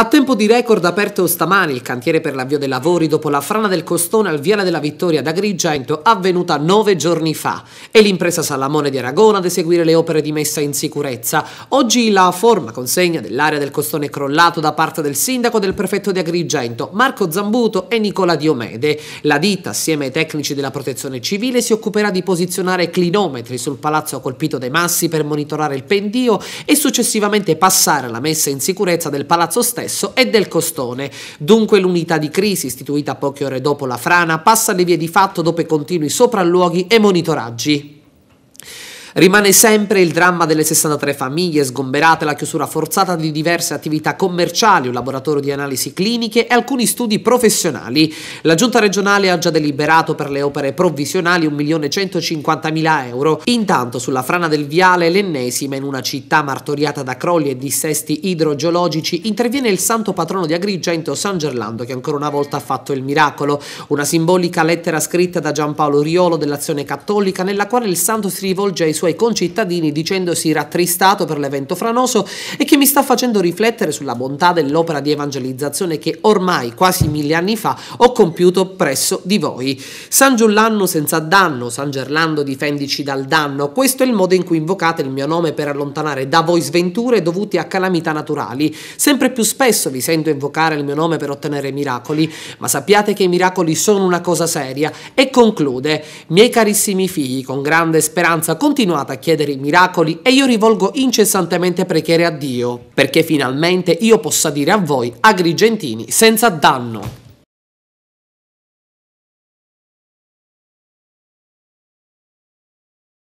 A tempo di record aperto stamani il cantiere per l'avvio dei lavori dopo la frana del Costone al Viale della Vittoria da Agrigento avvenuta nove giorni fa e l'impresa Salamone di Aragona ad eseguire le opere di messa in sicurezza. Oggi la forma consegna dell'area del Costone crollato da parte del sindaco del prefetto di Agrigento Marco Zambuto e Nicola Diomede. La ditta assieme ai tecnici della protezione civile si occuperà di posizionare clinometri sul palazzo colpito dai massi per monitorare il pendio e successivamente passare alla messa in sicurezza del palazzo stesso successo e del costone. Dunque l'unità di crisi, istituita poche ore dopo la frana, passa le vie di fatto dopo i continui sopralluoghi e monitoraggi. Rimane sempre il dramma delle 63 famiglie sgomberate, la chiusura forzata di diverse attività commerciali, un laboratorio di analisi cliniche e alcuni studi professionali. La giunta regionale ha già deliberato per le opere provvisionali 1.150.000 euro. Intanto sulla frana del Viale, l'ennesima in una città martoriata da crolli e dissesti idrogeologici, interviene il santo patrono di Agrigento San Gerlando che ancora una volta ha fatto il miracolo. Una simbolica lettera scritta da Giampaolo Riolo dell'Azione Cattolica nella quale il santo si rivolge ai suoi suoi concittadini dicendosi rattristato per l'evento franoso e che mi sta facendo riflettere sulla bontà dell'opera di evangelizzazione che ormai quasi mille anni fa ho compiuto presso di voi. San Giullanno senza danno, San Gerlando difendici dal danno, questo è il modo in cui invocate il mio nome per allontanare da voi sventure dovute a calamità naturali. Sempre più spesso vi sento invocare il mio nome per ottenere miracoli, ma sappiate che i miracoli sono una cosa seria. E conclude, miei carissimi figli, con grande speranza continuate continuate a chiedere i miracoli e io rivolgo incessantemente preghiere a Dio, perché finalmente io possa dire a voi, agrigentini, senza danno.